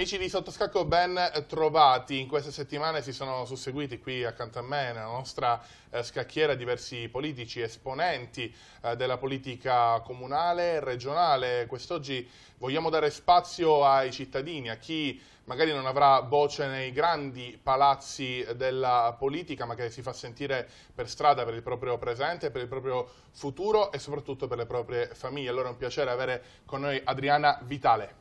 Amici di Sottoscacco, ben eh, trovati. In queste settimane si sono susseguiti qui accanto a me, nella nostra eh, scacchiera, diversi politici, esponenti eh, della politica comunale e regionale. Quest'oggi vogliamo dare spazio ai cittadini, a chi magari non avrà voce nei grandi palazzi della politica, ma che si fa sentire per strada per il proprio presente, per il proprio futuro e soprattutto per le proprie famiglie. Allora è un piacere avere con noi Adriana Vitale.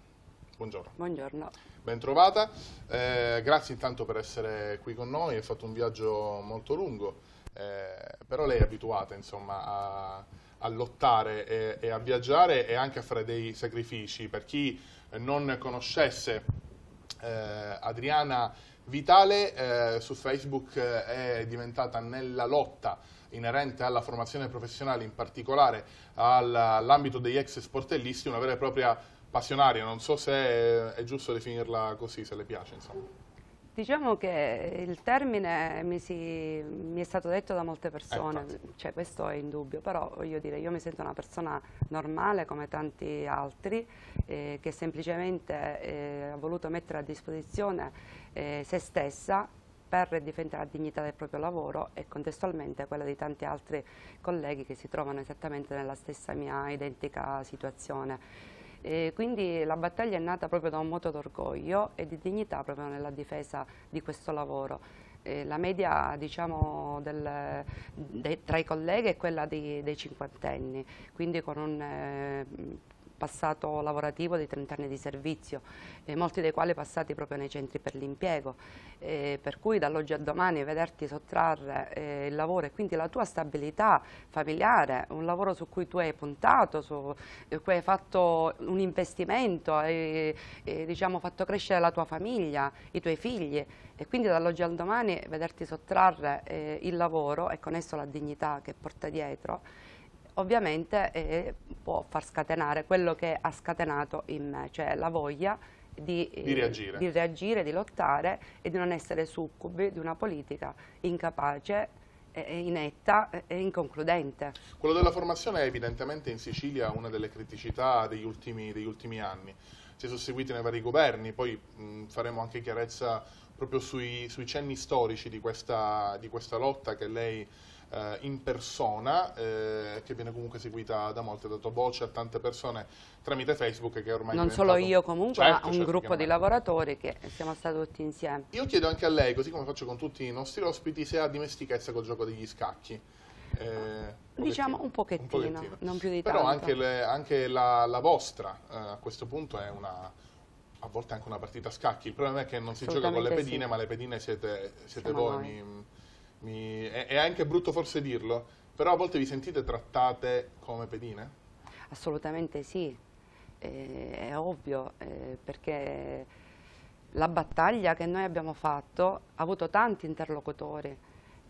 Buongiorno. Buongiorno. Bentrovata, eh, grazie intanto per essere qui con noi, Hai fatto un viaggio molto lungo, eh, però lei è abituata insomma, a, a, lottare e, e, a viaggiare e anche a fare dei sacrifici. Per chi non conoscesse eh, Adriana Vitale eh, su Facebook eh, è diventata nella lotta inerente alla formazione professionale, in particolare all'ambito degli ex sportellisti, una vera e propria passionaria, non so se è giusto definirla così, se le piace insomma. Diciamo che il termine mi, si, mi, è stato detto da molte persone, eh, cioè, questo è indubbio, però voglio dire, io mi sento una persona normale come tanti altri eh, che semplicemente eh, ha voluto mettere a disposizione eh, se stessa per difendere la dignità del proprio lavoro e contestualmente quella di tanti altri colleghi che si trovano esattamente nella stessa mia identica situazione. Eh, quindi la battaglia è nata proprio da un moto d'orgoglio e di dignità proprio nella difesa di questo lavoro. Eh, la media diciamo, del, de, tra i colleghi è quella di, dei cinquantenni, quindi con un eh, passato lavorativo di 30 anni di servizio, eh, molti dei quali passati proprio nei centri per l'impiego, eh, per cui dall'oggi a domani vederti sottrarre eh, il lavoro e quindi la tua stabilità familiare, un lavoro su cui tu hai puntato, su eh, cui hai fatto un investimento, hai eh, diciamo, fatto crescere la tua famiglia, i tuoi figli e quindi dall'oggi al domani vederti sottrarre eh, il lavoro e con esso la dignità che porta dietro ovviamente eh, può far scatenare quello che ha scatenato in me, cioè la voglia di, eh, di, reagire. di, reagire. di lottare e di non essere succubi di una politica incapace inetta e inconcludente. Quello della formazione è evidentemente in Sicilia una delle criticità degli ultimi, degli ultimi anni, si è susseguiti nei vari governi, poi mh, faremo anche chiarezza proprio sui, sui cenni storici di questa, di questa lotta che lei eh, in persona, eh, che viene comunque seguita da molti, ha dato voce a tante persone tramite Facebook che ormai... Non solo io comunque, certo, ma un certo gruppo di lavoratori che siamo stati tutti insieme. Io chiedo anche a lei, così come faccio con tutti i nostri ospiti, se ha dimestichezza col gioco degli scacchi. Eh, diciamo un pochettino, un pochettino, non più di Però tanto. Però anche, anche, la, la vostra eh, a questo punto è una, a volte anche una partita a scacchi. Il problema è che non si gioca con le pedine, sì. ma le pedine siete, siete voi. Mi, mi, è, è, anche brutto forse dirlo, però a volte vi sentite trattate come pedine? Assolutamente sì, eh, è ovvio, eh, perché la battaglia che noi abbiamo fatto ha avuto tanti interlocutori,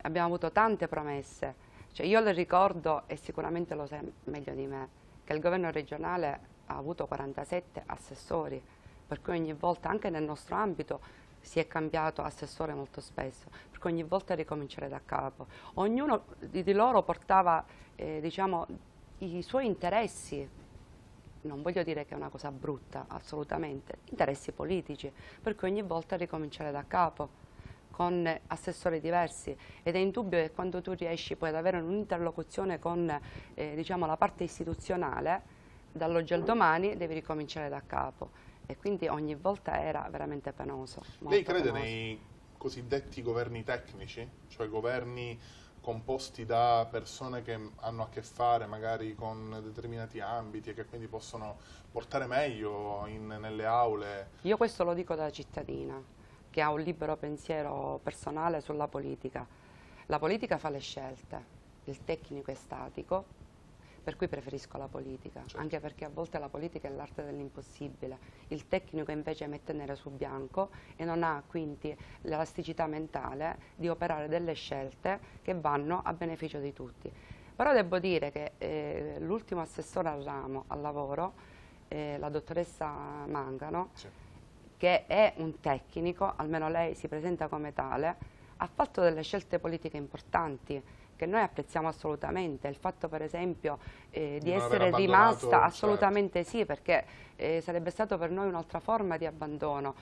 abbiamo avuto tante promesse. Cioè io le ricordo, e sicuramente lo sai meglio di me, che il governo regionale ha avuto 47 assessori, per cui ogni volta anche nel nostro ambito si è cambiato assessore molto spesso, perché ogni volta ricominciare da capo. Ognuno di loro portava eh, diciamo, i suoi interessi, non voglio dire che è una cosa brutta, assolutamente, interessi politici, perché ogni volta ricominciare da capo con assessori diversi ed è indubbio che quando tu riesci poi ad avere un'interlocuzione con eh, diciamo, la parte istituzionale, dall'oggi al domani devi ricominciare da capo e quindi ogni volta era veramente penoso. Lei crede penoso. nei cosiddetti governi tecnici, cioè governi composti da persone che hanno a che fare magari con determinati ambiti e che quindi possono portare meglio in, nelle aule? Io questo lo dico da cittadina, che ha un libero pensiero personale sulla politica. La politica fa le scelte, il tecnico è statico, per cui preferisco la politica, certo. anche perché a volte la politica è l'arte dell'impossibile, il tecnico invece mette nero su bianco e non ha quindi l'elasticità mentale di operare delle scelte che vanno a beneficio di tutti. Però devo dire che eh, l'ultimo assessore al ramo, al lavoro, eh, la dottoressa Mangano, certo. che è un tecnico, almeno lei si presenta come tale, ha fatto delle scelte politiche importanti, che noi apprezziamo assolutamente, il fatto per esempio eh, di non essere rimasta, certo. assolutamente certo. sì, perché eh, sarebbe stato per noi un'altra forma di abbandono.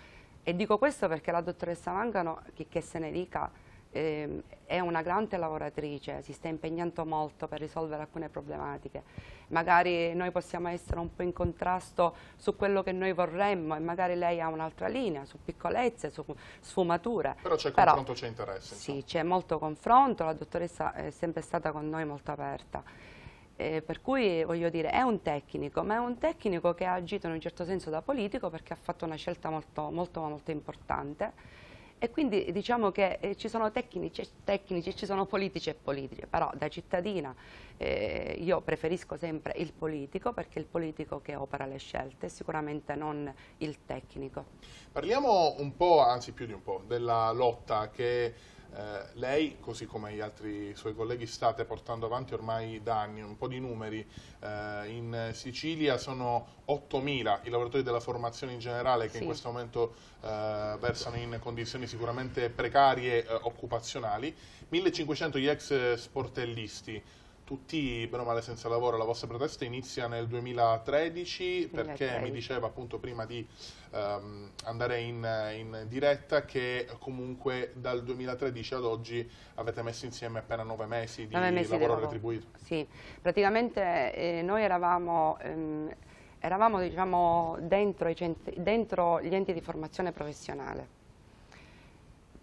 E dico questo perché la dottoressa Mangano, che, che se ne dica, eh, è una grande lavoratrice, si sta impegnando molto per risolvere alcune problematiche. Magari noi possiamo essere un po' in contrasto su quello che noi vorremmo e magari lei ha un'altra linea, su piccolezze, su sfumature. Però c'è confronto, c'è interesse. Sì, c'è molto confronto, la dottoressa è sempre stata con noi molto aperta. Eh, per cui voglio dire è un tecnico, ma è un tecnico che ha agito in un certo senso da politico perché ha fatto una scelta molto, molto, molto importante e quindi diciamo che eh, ci sono tecnici e tecnici, ci sono politici e politici, però da cittadina eh, io preferisco sempre il politico perché è il politico che opera le scelte, sicuramente non il tecnico. Parliamo un po', anzi più di un po', della lotta che eh, lei, così come gli altri suoi colleghi, state portando avanti ormai da anni un po' di numeri. Eh, in Sicilia sono 8.000 i lavoratori della formazione in generale che sì. in questo momento eh, versano in condizioni sicuramente precarie eh, occupazionali, 1.500 gli ex sportellisti tutti, bene o male, senza lavoro. La vostra protesta inizia nel 2013 perché 2013. mi diceva appunto prima di um, andare in, in, diretta che comunque dal 2013 ad oggi avete messo insieme appena nove mesi di nove mesi lavoro, retribuito. Sì, praticamente eh, noi eravamo... Ehm, eravamo diciamo, dentro, centri, dentro gli enti di formazione professionale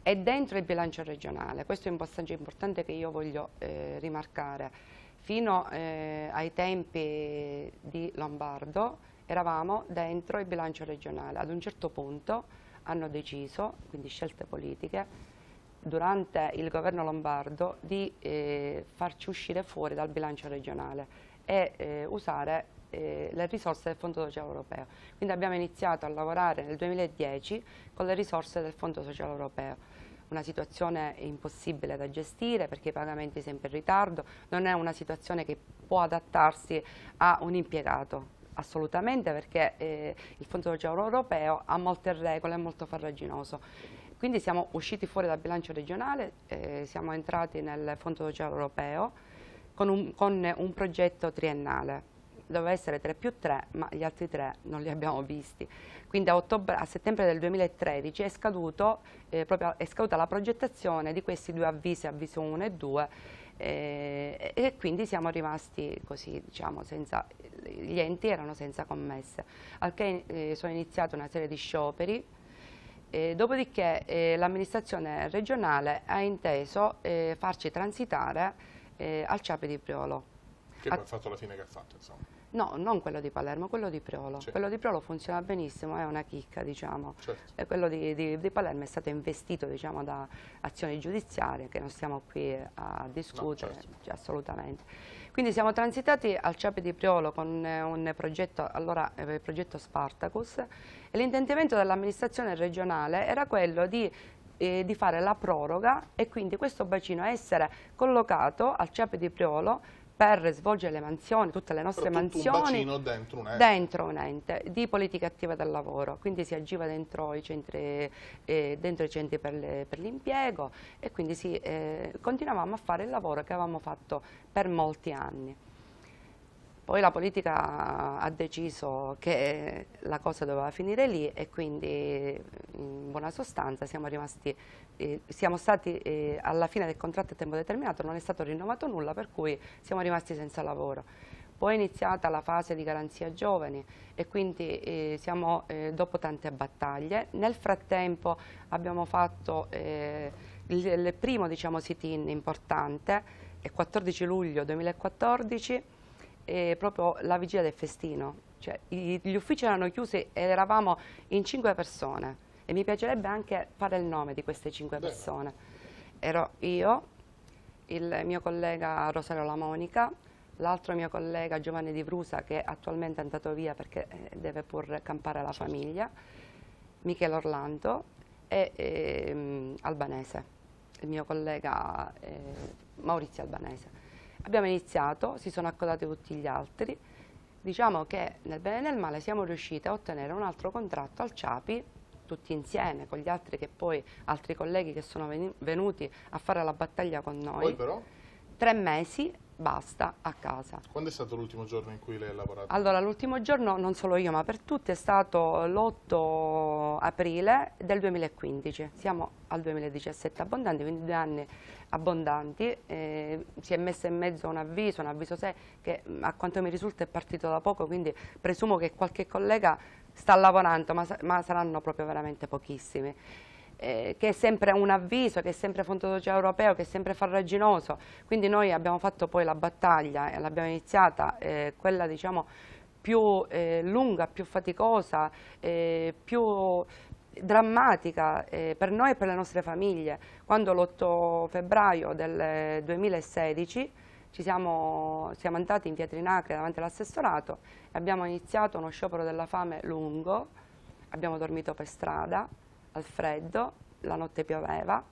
e dentro il bilancio regionale. Questo è un passaggio importante che io voglio eh, rimarcare fino eh, ai tempi di Lombardo eravamo dentro il bilancio regionale, ad un certo punto hanno deciso, quindi scelte politiche, durante il governo lombardo di eh, farci uscire fuori dal bilancio regionale e eh, usare eh, le risorse del Fondo Sociale Europeo. Quindi abbiamo iniziato a lavorare nel 2010 con le risorse del Fondo Sociale Europeo una situazione impossibile da gestire perché i pagamenti sempre in ritardo, non è una situazione che può adattarsi a un impiegato. Assolutamente perché eh, il Fondo Sociale Europeo ha molte regole, è molto farraginoso. Quindi siamo usciti fuori dal bilancio regionale, eh, siamo entrati nel Fondo Sociale Europeo con un, con un progetto triennale doveva essere 3 più 3, ma gli altri 3 non li abbiamo visti. Quindi a, ottobre, a settembre del 2013 è, scaduto, eh, proprio, è, scaduta la progettazione di questi due avvisi, avviso 1 e 2, eh, e quindi siamo rimasti così, diciamo, senza, gli enti erano senza commesse. Al che eh, sono iniziate una serie di scioperi, eh, dopodiché eh, l'amministrazione regionale ha inteso eh, farci transitare eh, al Ciape di Priolo. Che ha fatto la fine che ha fatto, insomma. No, non quello di Palermo, quello di Priolo. Certo. Quello di Priolo funziona benissimo, è una chicca, diciamo. Certo. quello di, di, di, Palermo è stato investito, diciamo, da azioni giudiziarie che non stiamo qui a discutere, no, certo. Cioè, assolutamente. Quindi siamo transitati al CEPE di Priolo con eh, un progetto, allora, eh, il progetto Spartacus e l'intendimento dell'amministrazione regionale era quello di eh, di fare la proroga e quindi questo bacino essere collocato al CEPE di Priolo per svolgere le mansioni, tutte le nostre mansioni, un dentro, un dentro un ente. di politica attiva del lavoro, quindi si agiva dentro i centri, eh, dentro i centri per, l'impiego e quindi si, eh, continuavamo a fare il lavoro che avevamo fatto per molti anni. Poi la politica ha deciso che la cosa doveva finire lì e quindi in buona sostanza siamo, rimasti, eh, siamo stati eh, alla fine del contratto a tempo determinato, non è stato rinnovato nulla per cui siamo rimasti senza lavoro. Poi è iniziata la fase di garanzia giovani e quindi eh, siamo eh, dopo tante battaglie. Nel frattempo abbiamo fatto eh, il, il, primo diciamo, sit-in importante, il 14 luglio 2014 eh, proprio la vigilia del festino, cioè, i, gli uffici erano chiusi ed eravamo in cinque persone e mi piacerebbe anche fare il nome di queste cinque Beh. persone. Ero io, il mio collega Rosario La Monica, l'altro mio collega Giovanni Di Brusa che attualmente è andato via perché eh, deve pur campare la certo. famiglia, Michele Orlando e, e um, Albanese, il mio collega eh, Maurizio Albanese. Abbiamo iniziato, si sono accodati tutti gli altri, diciamo che nel bene e nel male siamo riusciti a ottenere un altro contratto al CIAPI tutti insieme con gli altri, che poi, altri colleghi che sono venuti a fare la battaglia con noi. Poi però? Tre mesi basta a casa. Quando è stato l'ultimo giorno in cui lei ha lavorato? Allora, l'ultimo giorno, non solo io, ma per tutti, è stato l'8 aprile del 2015. Siamo al 2017 abbondanti, quindi due anni abbondanti. Eh, si è messo in mezzo un avviso, un avviso 6, che a quanto mi risulta è partito da poco, quindi presumo che qualche collega sta lavorando, ma, ma saranno proprio veramente pochissimi. Eh, che è sempre un avviso, che è sempre fondologia europeo, che è sempre farraginoso. Quindi noi abbiamo fatto poi la battaglia, e eh, l'abbiamo iniziata, eh, quella diciamo più eh, lunga, più faticosa, più drammatica per noi e per le nostre famiglie. Quando l'8 febbraio del 2016 ci siamo, siamo, andati in via davanti all'assessorato e abbiamo iniziato uno sciopero della fame lungo, abbiamo dormito per strada, al freddo, la notte pioveva,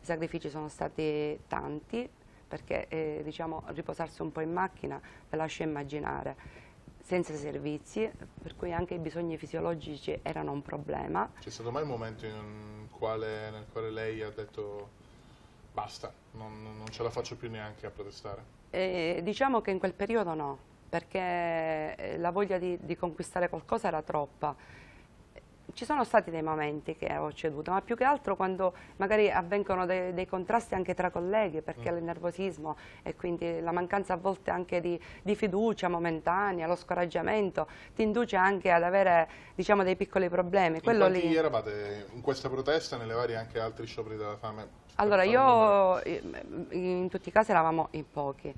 i sacrifici sono stati tanti perché eh, diciamo, riposarsi un po' in macchina ve lascio immaginare, senza servizi, per cui anche i bisogni fisiologici erano un problema. C'è stato mai un momento in quale, nel quale lei ha detto basta, non, non, ce la faccio più neanche a protestare? Eh, diciamo che in quel periodo no, perché eh, la voglia di, di conquistare qualcosa era troppa ci sono stati dei momenti che ho ceduto, ma più che altro quando magari avvengono dei, dei contrasti anche tra colleghi, perché mm. il nervosismo e quindi la mancanza a volte anche di, di, fiducia momentanea, lo scoraggiamento, ti induce anche ad avere diciamo, dei piccoli problemi. In Quello lì... eravate in questa protesta, nelle varie anche altri scioperi della fame? Allora io in tutti i casi eravamo in pochi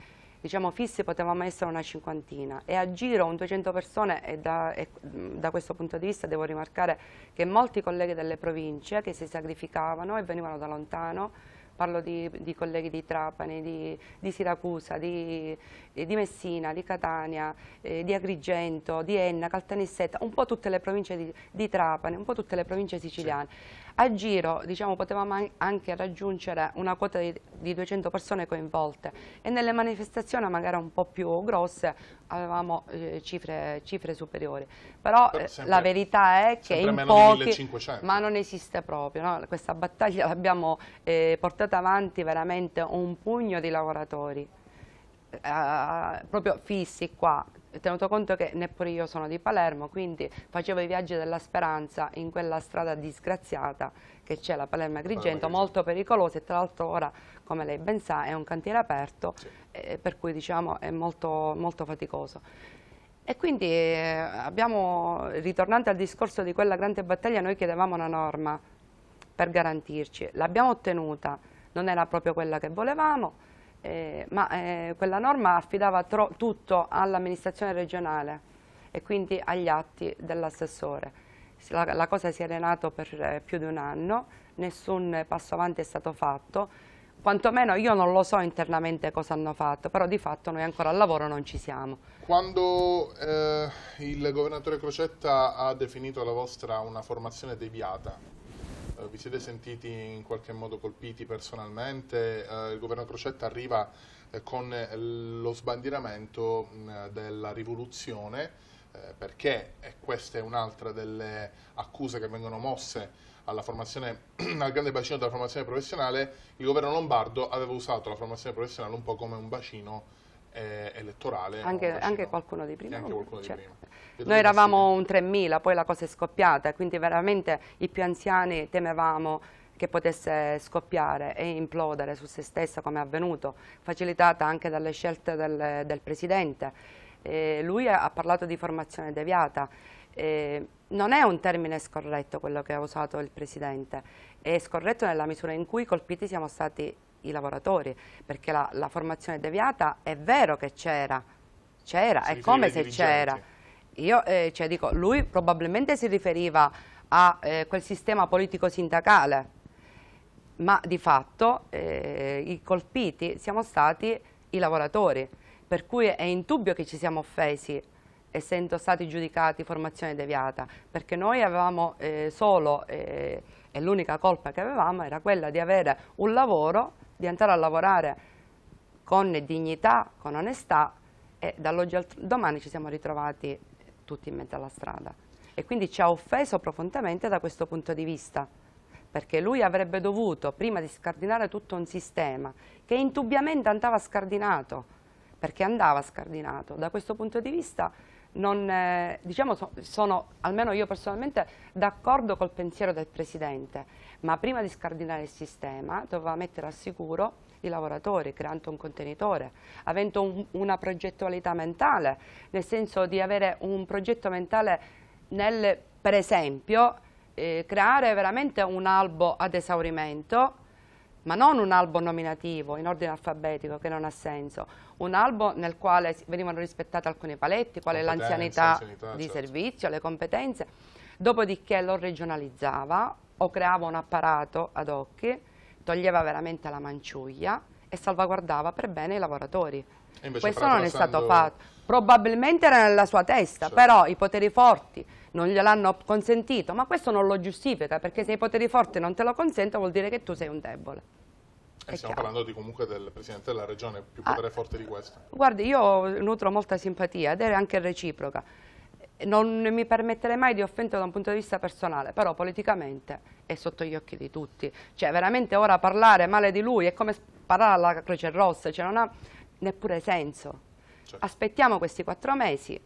diciamo, fissi potevamo essere una cinquantina e a giro un 200 persone e da, e da, questo punto di vista devo rimarcare che molti colleghi delle province che si sacrificavano e venivano da lontano parlo di, di colleghi di Trapani, di, di Siracusa, di, eh, di, Messina, di Catania, eh, di Agrigento, di Enna, Caltanissetta, un po' tutte le province di, Trapani, un po' tutte le province siciliane. Sì. A giro diciamo, potevamo anche raggiungere una quota di, di 200 persone coinvolte e nelle manifestazioni magari un po' più grosse avevamo eh, cifre, cifre, superiori. Però eh, sempre, la verità è che in pochi, ma non esiste proprio, no? questa battaglia l'abbiamo eh, portata avanti veramente un pugno di lavoratori. Eh, proprio fissi qua tenuto conto che neppure io sono di Palermo, quindi facevo i viaggi della speranza in quella strada disgraziata che c'è la Palermo Agrigento, molto pericolosa e tra l'altro ora, come lei ben sa, è un cantiere aperto, sì. eh, per cui diciamo è molto, molto faticoso. E quindi eh, abbiamo, ritornando al discorso di quella grande battaglia, noi chiedevamo una norma per garantirci, l'abbiamo ottenuta, non era proprio quella che volevamo, eh, ma eh, quella norma affidava tutto all'amministrazione regionale e quindi agli atti dell'assessore. La, la, cosa si è allenata per eh, più di un anno, nessun passo avanti è stato fatto, quantomeno io non lo so internamente cosa hanno fatto, però di fatto noi ancora al lavoro non ci siamo. Quando eh, il governatore Crocetta ha definito la vostra una formazione deviata, eh, vi siete sentiti in qualche modo colpiti personalmente? Eh, il governo Crocetta arriva eh, con lo sbandieramento mm, della rivoluzione perché, e questa è un'altra delle accuse che vengono mosse al grande bacino della formazione professionale, il governo lombardo aveva usato la formazione professionale un po' come un bacino eh, elettorale. Anche, anche, qualcuno di prima. Qualcuno di certo. prima. Noi eravamo un 3.000, poi la cosa è scoppiata, quindi veramente i più anziani temevamo che potesse scoppiare e implodere su se stessa come è avvenuto, facilitata anche dalle scelte del, del Presidente. Eh, lui ha parlato di formazione deviata, eh, non è un termine scorretto quello che ha usato il Presidente, è scorretto nella misura in cui colpiti siamo stati i lavoratori, perché la, la formazione deviata è vero che c'era, c'era, è come se c'era. Io eh, cioè, dico, lui probabilmente si riferiva a eh, quel sistema politico-sindacale, ma di fatto eh, i colpiti siamo stati i lavoratori, per cui è indubbio che ci siamo offesi essendo stati giudicati formazione deviata, perché noi avevamo eh, solo, eh, e l'unica colpa che avevamo era quella di avere un lavoro di andare a lavorare con dignità, con onestà e dall'oggi al domani ci siamo ritrovati tutti in mezzo alla strada e quindi ci ha offeso profondamente da questo punto di vista perché lui avrebbe dovuto prima di scardinare tutto un sistema che indubbiamente andava scardinato perché andava scardinato da questo punto di vista non, eh, diciamo, so, sono, almeno io personalmente, d'accordo col pensiero del Presidente, ma prima di scardinare il sistema doveva mettere al sicuro i lavoratori, creando un contenitore, avendo un, una progettualità mentale, nel senso di avere un progetto mentale nel, per esempio, eh, creare veramente un albo ad esaurimento ma non un albo nominativo in ordine alfabetico che non ha senso, un albo nel quale venivano rispettati alcuni paletti, quale l'anzianità di certo. servizio, le competenze, dopodiché lo regionalizzava o creava un apparato ad occhi, toglieva veramente la manciuglia e salvaguardava per bene i lavoratori. Questo non è stato fatto, probabilmente era nella sua testa, certo. però i poteri forti non gliel'hanno consentito, ma questo non lo giustifica perché se i poteri forti non te lo consentono vuol dire che tu sei un debole. E stiamo chiaro. parlando di, comunque del Presidente della Regione, più ah, potere ah, forte di questo. Guardi, io nutro molta simpatia ed è anche reciproca. Non mi permetterei mai di offendere da un punto di vista personale, però politicamente è sotto gli occhi di tutti. Cioè, veramente ora parlare male di lui è come parlare alla Croce Rossa, cioè non ha neppure senso. Certo. Aspettiamo questi quattro mesi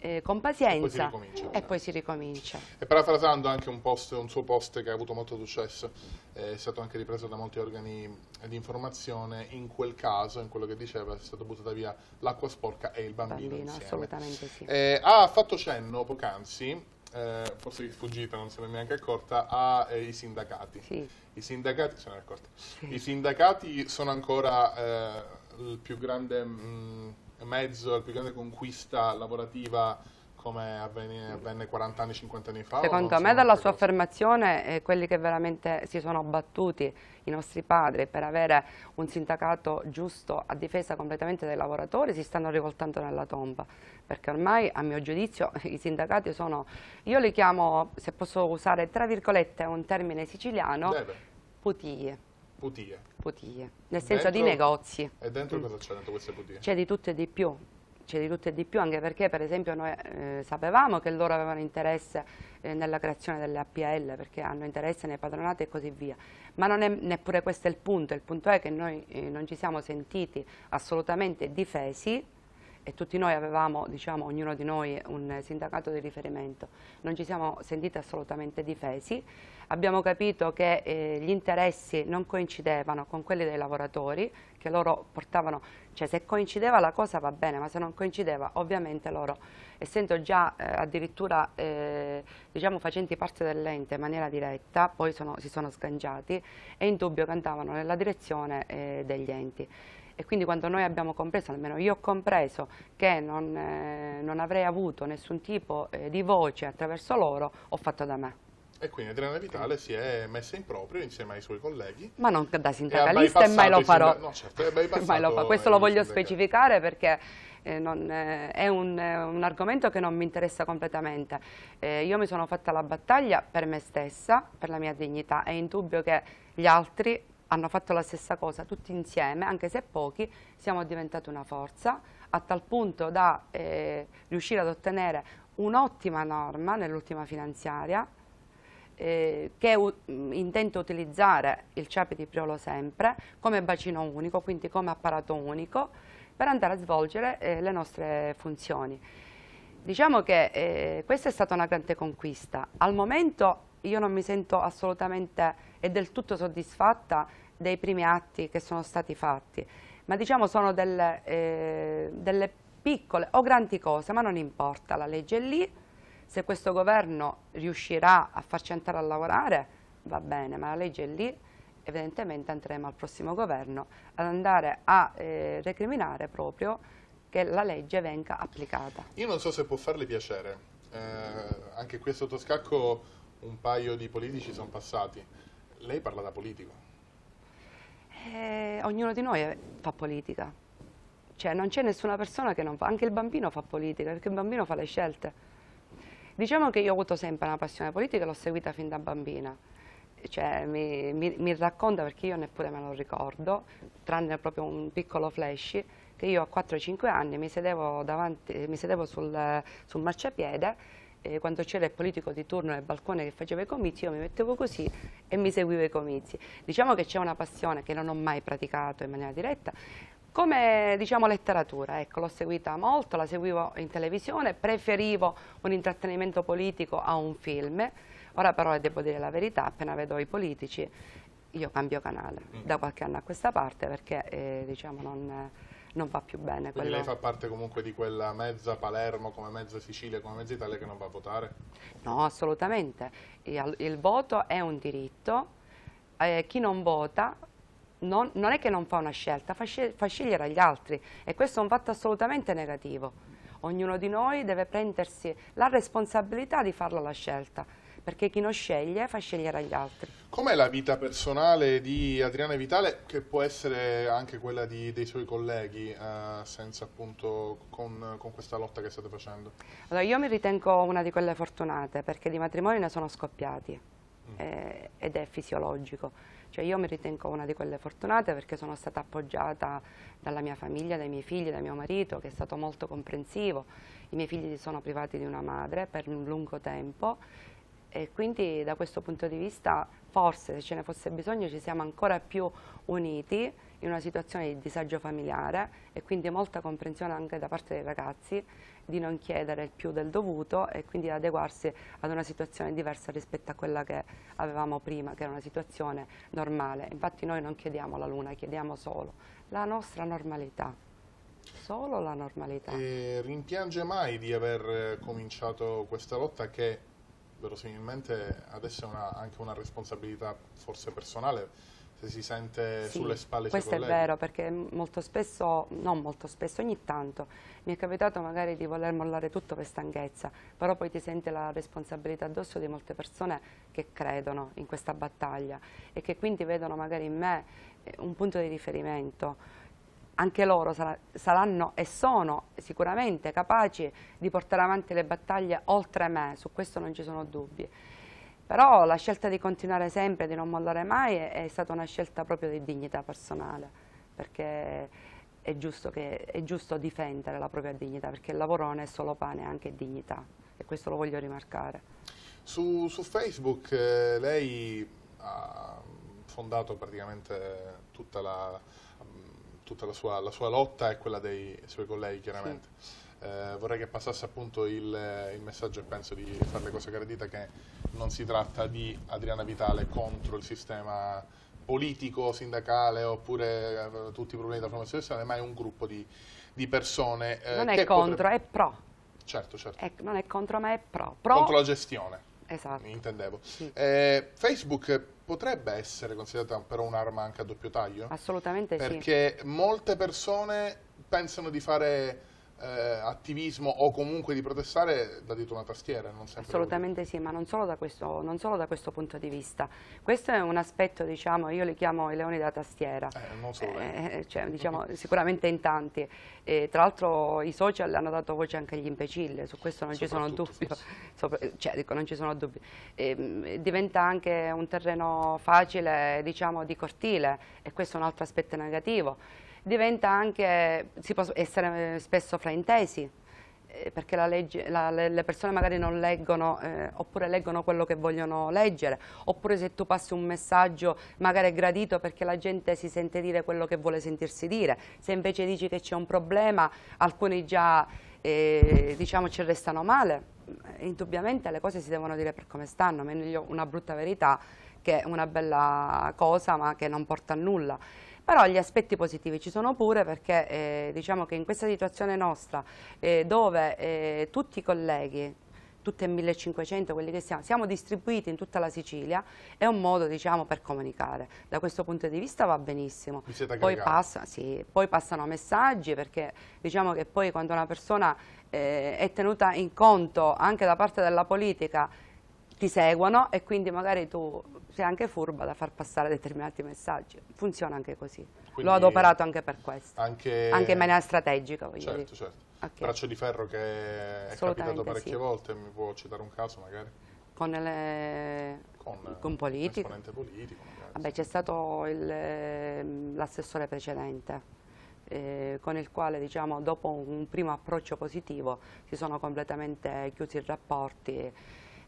eh, con pazienza e poi, e poi, si ricomincia. E parafrasando anche un, post, un suo post che ha avuto molto successo, eh, è stato anche ripreso da molti organi di informazione, in quel caso, in quello che diceva, è stata buttata via l'acqua sporca e il bambino, bambino assolutamente sì. Eh, ha fatto cenno poc'anzi eh, forse di sfuggita, non se ne è neanche accorta, ai eh, sindacati. Sì. I sindacati, sì. I sindacati sono ancora eh, il più grande mh, mm, mezzo e più grande conquista lavorativa come avvenne, avvenne 40 anni, 50 anni fa? Secondo me dalla sua cose? affermazione eh, quelli che veramente si sono abbattuti, i nostri padri, per avere un sindacato giusto a difesa completamente dei lavoratori si stanno rivoltando nella tomba, perché ormai a mio giudizio i sindacati sono, io li chiamo, se posso usare tra virgolette un termine siciliano, Deve. putiglie Putie. Putie, nel senso dentro, di negozi. E dentro mm. cosa c'è dentro queste putie? C'è di tutto e di più, c'è di tutto e di più anche perché per esempio noi eh, sapevamo che loro avevano interesse eh, nella creazione delle APL perché hanno interesse nei padronati e così via, ma non è neppure questo è il punto, il punto è che noi eh, non ci siamo sentiti assolutamente difesi e tutti noi avevamo, diciamo, ognuno di noi un sindacato di riferimento, non ci siamo sentiti assolutamente difesi abbiamo capito che eh, gli interessi non coincidevano con quelli dei lavoratori, che loro portavano, cioè se coincideva la cosa va bene, ma se non coincideva ovviamente loro, essendo già eh, addirittura eh, diciamo facenti parte dell'ente in maniera diretta, poi sono, si sono sgangiati e in dubbio che andavano nella direzione eh, degli enti e quindi quando noi abbiamo compreso, almeno io ho compreso, che non, eh, non avrei avuto nessun tipo eh, di voce attraverso loro, ho fatto da me. E quindi Adriana Vitale si è messa in proprio insieme ai suoi colleghi. Ma non da sindacalista e, mai lo farò. No, certo, lo fa. Questo lo voglio specificare perché eh, non, eh, è un, un, argomento che non mi interessa completamente. Eh, io mi sono fatta la battaglia per me stessa, per la mia dignità. È indubbio che gli altri hanno fatto la stessa cosa, tutti insieme, anche se pochi, siamo diventati una forza, a tal punto da eh, riuscire ad ottenere un'ottima norma nell'ultima finanziaria, eh, che mm, intento utilizzare il CEP di Priolo sempre come bacino unico, quindi come apparato unico, per andare a svolgere eh, le nostre funzioni. Diciamo che eh, questa è stata una grande conquista. Al momento io non mi sento assolutamente e del tutto soddisfatta dei primi atti che sono stati fatti, ma diciamo sono delle, eh, delle piccole o grandi cose, ma non importa, la legge è lì, se questo governo riuscirà a farci entrare a lavorare, va bene, ma la legge è lì, evidentemente andremo al prossimo governo ad andare a eh, recriminare proprio che la legge venga applicata. Io non so se può farle piacere, eh, anche qui a Sottoscacco un paio di politici sono passati, lei parla da politico. Eh, ognuno di noi fa politica, cioè non c'è nessuna persona che non fa, anche il bambino fa politica, perché il bambino fa le scelte Diciamo che io ho avuto sempre una passione politica, l'ho seguita fin da bambina. Cioè, mi, mi, mi, racconta perché io neppure me lo ricordo, tranne proprio un piccolo flash, che io a 4-5 anni mi sedevo, davanti, mi sedevo sul, sul marciapiede e quando c'era il politico di turno nel balcone che faceva i comizi, io mi mettevo così e mi seguivo i comizi. Diciamo che c'è una passione che non ho mai praticato in maniera diretta, come diciamo letteratura, ecco, l'ho seguita molto, la seguivo in televisione, preferivo un intrattenimento politico a un film, ora però devo dire la verità, appena vedo i politici io cambio canale mm. da qualche anno a questa parte perché eh, diciamo non, non, va più bene. Quindi quello... lei fa parte comunque di quella mezza Palermo, come mezza Sicilia, come mezza Italia che non va a votare? No, assolutamente, il, il voto è un diritto, eh, chi non vota non, non, è che non fa una scelta, fa, scel fa scegliere agli altri e questo è un fatto assolutamente negativo. Ognuno di noi deve prendersi la responsabilità di farla la scelta perché chi non sceglie fa scegliere agli altri. Com'è la vita personale di Adriana Vitale, che può essere anche quella di, dei suoi colleghi, eh, senza appunto con, con, questa lotta che state facendo? Allora, io mi ritengo una di quelle fortunate, perché di matrimoni ne sono scoppiati, mm. eh, ed è fisiologico cioè io mi ritengo una di quelle fortunate perché sono stata appoggiata dalla mia famiglia, dai miei figli, da mio marito che è stato molto comprensivo. I miei figli sono privati di una madre per un lungo tempo e quindi da questo punto di vista forse se ce ne fosse bisogno ci siamo ancora più uniti in una situazione di disagio familiare e quindi molta comprensione anche da parte dei ragazzi di non chiedere il più del dovuto e quindi adeguarsi ad una situazione diversa rispetto a quella che avevamo prima, che era una situazione normale. Infatti noi non chiediamo la luna, chiediamo solo la nostra normalità. Solo la normalità. E rimpiange mai di aver eh, cominciato questa lotta che verosimilmente adesso è una, anche una responsabilità forse personale se si sente sì, sulle spalle questo è vero perché molto spesso non molto spesso ogni tanto mi è capitato magari di voler mollare tutto per stanchezza però poi ti senti la responsabilità addosso di molte persone che credono in questa battaglia e che quindi vedono magari in me eh, un punto di riferimento anche loro saranno e sono sicuramente capaci di portare avanti le battaglie oltre me, su questo non ci sono dubbi. Però la scelta di continuare sempre, di non mollare mai, è, è stata una scelta proprio di dignità personale, perché è giusto, che, è giusto difendere la propria dignità, perché il lavoro non è solo pane, è anche dignità, e questo lo voglio rimarcare. Su, su Facebook eh, lei ha fondato praticamente tutta la, mm, tutta la, sua, la sua, lotta e quella dei suoi colleghi, chiaramente. Sì eh, vorrei che passasse appunto il, eh, il messaggio e penso di fare le cose chiare che non si tratta di Adriana Vitale contro il sistema politico, sindacale oppure eh, tutti i problemi della formazione sessuale, ma è un gruppo di, di persone. Eh, non è contro, potrebbe... è pro. Certo, certo. È, ecco, non è contro, ma è pro. pro. Contro la gestione. Esatto. Intendevo. Sì. Eh, Facebook potrebbe essere considerata però un'arma anche a doppio taglio? Assolutamente perché sì. Perché molte persone pensano di fare eh, attivismo o comunque di protestare da dietro una tastiera. Assolutamente sì, ma non solo, questo, non solo, da questo, punto di vista. Questo è un aspetto, diciamo, io li chiamo i leoni da tastiera. Eh, eh, eh, eh, cioè, diciamo, sicuramente in tanti. tra l'altro i social hanno dato voce anche agli imbecilli, su questo non ci sono dubbi. cioè, dico, non ci sono dubbi. Mm, diventa anche un terreno facile, diciamo, di cortile e questo è un altro aspetto negativo diventa anche, si può essere eh, spesso fraintesi, eh, perché la legge, la, le persone magari non leggono eh, oppure leggono quello che vogliono leggere oppure se tu passi un messaggio magari è gradito perché la gente si sente dire quello che vuole sentirsi dire se invece dici che c'è un problema alcuni già eh, diciamo ci restano male eh, indubbiamente le cose si devono dire per come stanno meglio una brutta verità che una bella cosa ma che non porta a nulla però gli aspetti positivi ci sono pure perché eh, diciamo che in questa situazione nostra eh, dove eh, tutti i colleghi tutte 1500 quelli che siamo, siamo distribuiti in tutta la Sicilia, è un modo diciamo, per comunicare, da questo punto di vista va benissimo, poi, passa, sì, poi, passano messaggi perché diciamo che poi quando una persona eh, è tenuta in conto anche da parte della politica ti seguono e quindi magari tu sei anche furba da far passare determinati messaggi. Funziona anche così. L'ho adoperato anche per questo. Anche, anche in maniera strategica, voglio certo, dire. Certo, certo. Okay. Braccio di ferro che è capitato parecchie sì. volte, mi può citare un caso magari? Con, le... con, eh, con politico. esponente politico. Magari, Vabbè, c'è stato ehm, l'assessore precedente. Eh, con il quale diciamo, dopo un primo approccio positivo si sono completamente chiusi i rapporti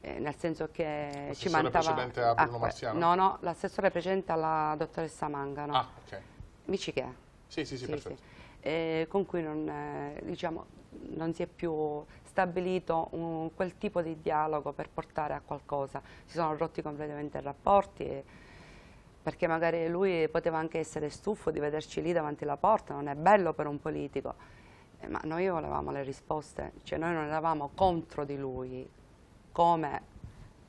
eh, nel senso che ci mancava... precedente a Bruno acqua. Ah, Marziano? No, no, l'assessore precedente alla dottoressa Mangano. Ah, ok. Amici che Sì, sì, sì, sì, sì. Eh, con cui non, eh, diciamo, non, si è più stabilito un, quel tipo di dialogo per portare a qualcosa. Si sono rotti completamente i rapporti. E, perché magari lui poteva anche essere stufo di vederci lì davanti alla porta, non è bello per un politico eh, ma noi volevamo le risposte, cioè noi non eravamo contro di lui, come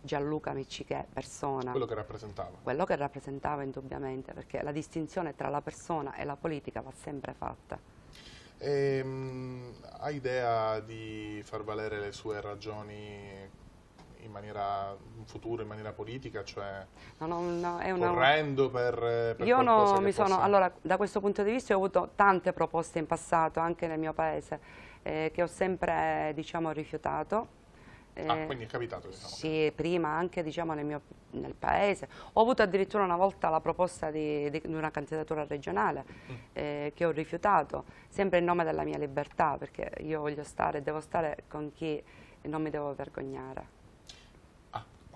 Gianluca Miccichè persona. Quello che rappresentava. Quello che rappresentava indubbiamente, perché la distinzione tra la persona e la politica va sempre fatta. E, ehm, ha idea di far valere le sue ragioni in maniera in futuro, in maniera politica, cioè no, no, no, è una... correndo per, per Io no, mi possa... sono, allora da questo punto di vista ho avuto tante proposte in passato, anche nel mio paese, eh, che ho sempre diciamo rifiutato eh, ah, quindi è capitato? Diciamo. Sì, prima anche diciamo, nel, mio, nel paese. Ho avuto addirittura una volta la proposta di, di una candidatura regionale mm. eh, che ho rifiutato, sempre in nome della mia libertà, perché io voglio stare, devo stare con chi non mi devo vergognare.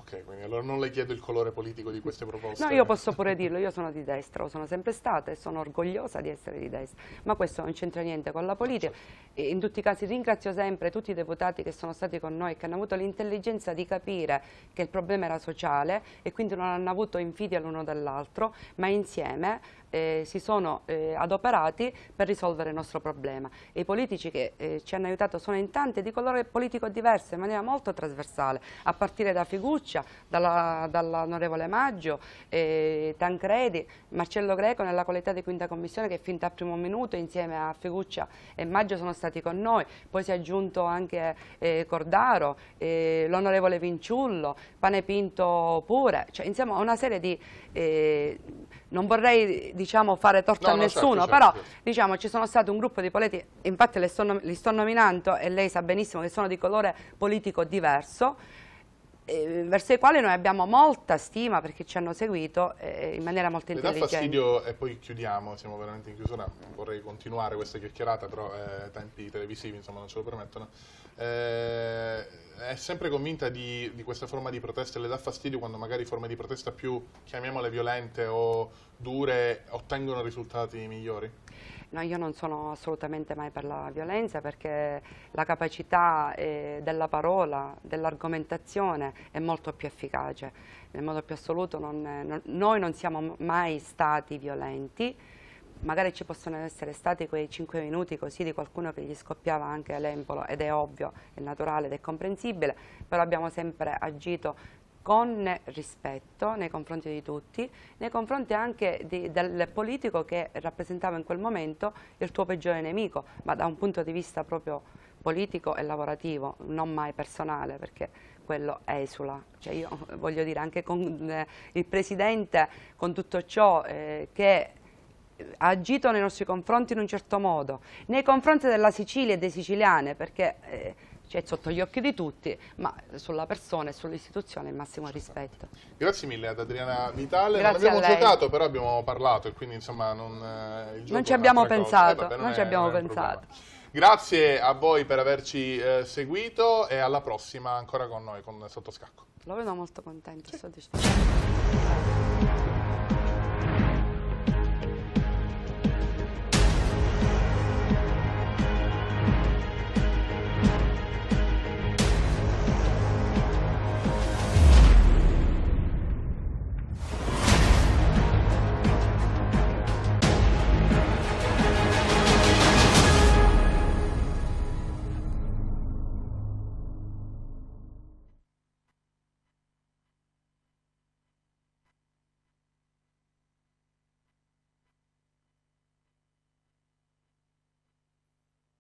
Ok, quindi allora non le chiedo il colore politico di queste proposte. No, io posso pure dirlo, io sono di destra, lo sono sempre stata e sono orgogliosa di essere di destra, ma questo non c'entra niente con la politica. Certo. in tutti i casi ringrazio sempre tutti i deputati che sono stati con noi, e che hanno avuto l'intelligenza di capire che il problema era sociale e quindi non hanno avuto infidia l'uno dall'altro, ma insieme eh, si sono eh, adoperati per risolvere il nostro problema. E I politici che eh, ci hanno aiutato sono in tanti di colore politico diverso in maniera molto trasversale, a partire da Figuccia, dall'onorevole dall Maggio, eh, Tancredi, Marcello Greco nella qualità di quinta commissione che fin dal primo minuto insieme a Figuccia e Maggio sono stati con noi, poi si è aggiunto anche eh, Cordaro, eh, l'onorevole Vinciullo, Pane Pinto pure, cioè insieme a una serie di eh, non vorrei diciamo, fare torto no, a certo, nessuno, certo, però certo. Diciamo, ci sono stati un gruppo di poleti, infatti li sto, li sto nominando e lei sa benissimo che sono di colore politico diverso, eh, verso i quali noi abbiamo molta stima perché ci hanno seguito eh, in maniera molto Le intelligente. Mi dà fastidio, e poi chiudiamo, siamo veramente in chiusura, vorrei continuare questa chiacchierata, però eh, tempi televisivi insomma, non ce lo permettono. Eh, è sempre convinta di, di, questa forma di protesta, le dà fastidio quando magari forme di protesta più, chiamiamole violente o dure, ottengono risultati migliori? No, io non sono assolutamente mai per la violenza perché la capacità eh, della parola, dell'argomentazione è molto più efficace. Nel modo più assoluto non, non, noi non siamo mai stati violenti, magari ci possono essere stati quei cinque minuti così di qualcuno che gli scoppiava anche l'empolo ed è ovvio, è naturale ed è comprensibile, però abbiamo sempre agito con rispetto nei confronti di tutti, nei confronti anche di, del politico che rappresentava in quel momento il tuo peggiore nemico, ma da un punto di vista proprio politico e lavorativo, non mai personale, perché quello esula. Cioè io voglio dire, anche con eh, il Presidente, con tutto ciò eh, che ha agito nei nostri confronti in un certo modo, nei confronti della Sicilia e dei siciliani, perché... Eh, cioè sotto gli occhi di tutti, ma sulla persona e sull'istituzione il massimo rispetto. Grazie mille ad Adriana Vitale, Grazie non abbiamo giocato però abbiamo parlato e quindi insomma non, eh, non ci abbiamo pensato, eh, vabbè, non, non, ci è, abbiamo pensato. Grazie a voi per averci eh, seguito e alla prossima ancora con noi con Sottoscacco. Lo vedo molto contento, sì. soddisfatto.